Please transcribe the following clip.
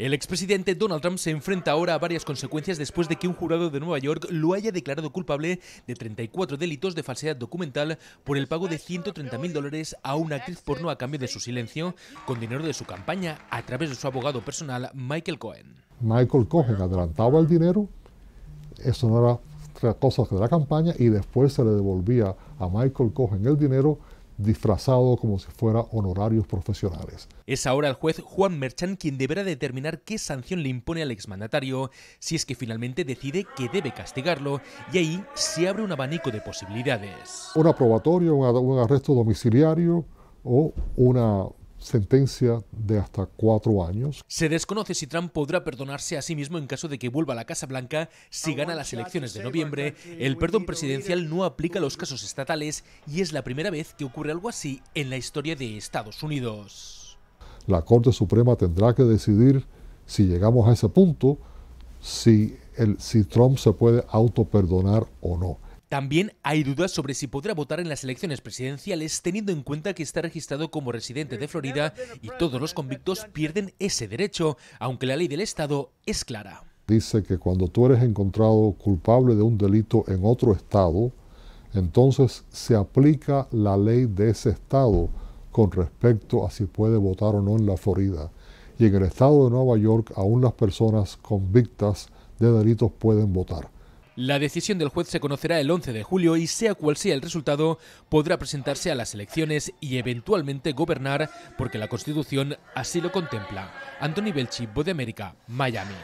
El expresidente Donald Trump se enfrenta ahora a varias consecuencias después de que un jurado de Nueva York lo haya declarado culpable de 34 delitos de falsedad documental por el pago de 130 mil dólares a una actriz porno a cambio de su silencio con dinero de su campaña a través de su abogado personal Michael Cohen. Michael Cohen adelantaba el dinero, eso no era cosa de la campaña y después se le devolvía a Michael Cohen el dinero disfrazado como si fuera honorarios profesionales. Es ahora el juez Juan Merchan quien deberá determinar qué sanción le impone al exmandatario si es que finalmente decide que debe castigarlo y ahí se abre un abanico de posibilidades. Una probatoria, un arresto domiciliario o una sentencia de hasta cuatro años. Se desconoce si Trump podrá perdonarse a sí mismo en caso de que vuelva a la Casa Blanca si gana las elecciones de noviembre. El perdón presidencial no aplica a los casos estatales y es la primera vez que ocurre algo así en la historia de Estados Unidos. La Corte Suprema tendrá que decidir si llegamos a ese punto, si, si Trump se puede autoperdonar o no. También hay dudas sobre si podrá votar en las elecciones presidenciales teniendo en cuenta que está registrado como residente de Florida y todos los convictos pierden ese derecho, aunque la ley del Estado es clara. Dice que cuando tú eres encontrado culpable de un delito en otro estado, entonces se aplica la ley de ese estado con respecto a si puede votar o no en la Florida. Y en el estado de Nueva York aún las personas convictas de delitos pueden votar. La decisión del juez se conocerá el 11 de julio y sea cual sea el resultado, podrá presentarse a las elecciones y eventualmente gobernar porque la Constitución así lo contempla. Anthony Belchi, Voz de América, Miami.